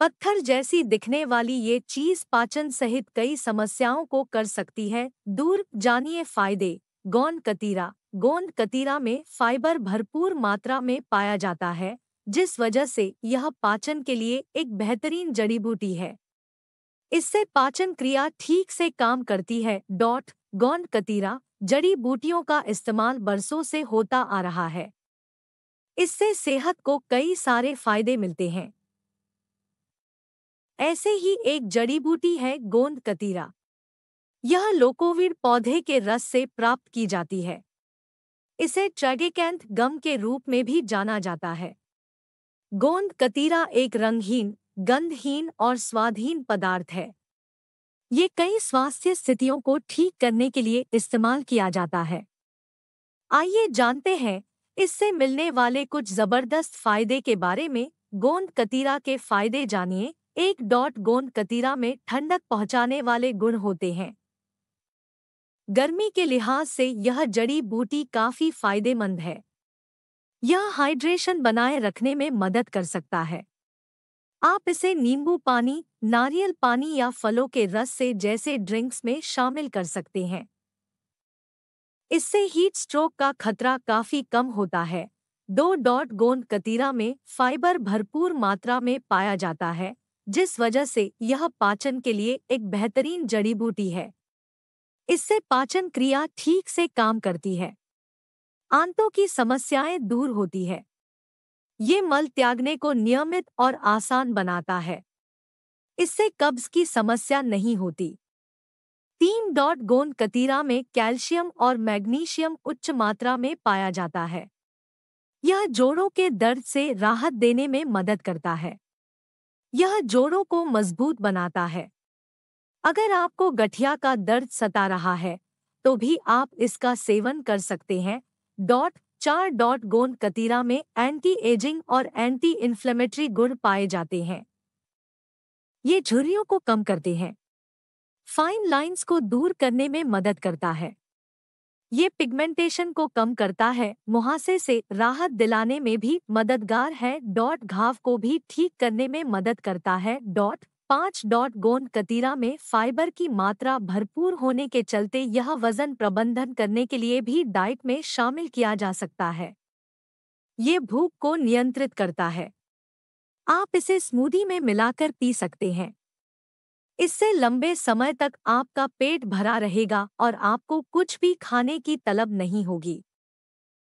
पत्थर जैसी दिखने वाली ये चीज पाचन सहित कई समस्याओं को कर सकती है दूर जानिए फायदे गोंद कतीरा गोंद कतीरा में फाइबर भरपूर मात्रा में पाया जाता है जिस वजह से यह पाचन के लिए एक बेहतरीन जड़ी बूटी है इससे पाचन क्रिया ठीक से काम करती है डॉट गोंद कतीरा जड़ी बूटियों का इस्तेमाल बरसों से होता आ रहा है इससे सेहत को कई सारे फायदे मिलते हैं ऐसे ही एक जड़ी बूटी है गोंद कतीरा यह लोकोविड पौधे के रस से प्राप्त की जाती है इसे चैगेकैंथ गम के रूप में भी जाना जाता है गोंद कतीरा एक रंगहीन गंधहीन और स्वादहीन पदार्थ है ये कई स्वास्थ्य स्थितियों को ठीक करने के लिए इस्तेमाल किया जाता है आइए जानते हैं इससे मिलने वाले कुछ जबरदस्त फायदे के बारे में गोंद कतीरा के फायदे जानिए एक डॉट गोंद कतीरा में ठंडक पहुंचाने वाले गुण होते हैं गर्मी के लिहाज से यह जड़ी बूटी काफी फायदेमंद है यह हाइड्रेशन बनाए रखने में मदद कर सकता है आप इसे नींबू पानी नारियल पानी या फलों के रस से जैसे ड्रिंक्स में शामिल कर सकते हैं इससे हीट स्ट्रोक का खतरा काफी कम होता है दो डॉट गोंद कतीरा में फाइबर भरपूर मात्रा में पाया जाता है जिस वजह से यह पाचन के लिए एक बेहतरीन जड़ी बूटी है इससे पाचन क्रिया ठीक से काम करती है आंतों की समस्याएं दूर होती है ये मल त्यागने को नियमित और आसान बनाता है इससे कब्ज की समस्या नहीं होती तीन डॉट गोंद कतीरा में कैल्शियम और मैग्नीशियम उच्च मात्रा में पाया जाता है यह जोड़ों के दर्द से राहत देने में मदद करता है यह जोड़ों को मजबूत बनाता है अगर आपको गठिया का दर्द सता रहा है तो भी आप इसका सेवन कर सकते हैं डॉट चार डॉट गोंद कतीरा में एंटी एजिंग और एंटी इन्फ्लेमेटरी गुण पाए जाते हैं ये झुर्रियों को कम करते हैं फाइन लाइंस को दूर करने में मदद करता है ये पिगमेंटेशन को कम करता है मुहासे से राहत दिलाने में भी मददगार है डॉट घाव को भी ठीक करने में मदद करता है डॉट पाँच डॉट गोंद कतीरा में फाइबर की मात्रा भरपूर होने के चलते यह वजन प्रबंधन करने के लिए भी डाइट में शामिल किया जा सकता है ये भूख को नियंत्रित करता है आप इसे स्मूदी में मिलाकर पी सकते हैं इससे लंबे समय तक आपका पेट भरा रहेगा और आपको कुछ भी खाने की तलब नहीं होगी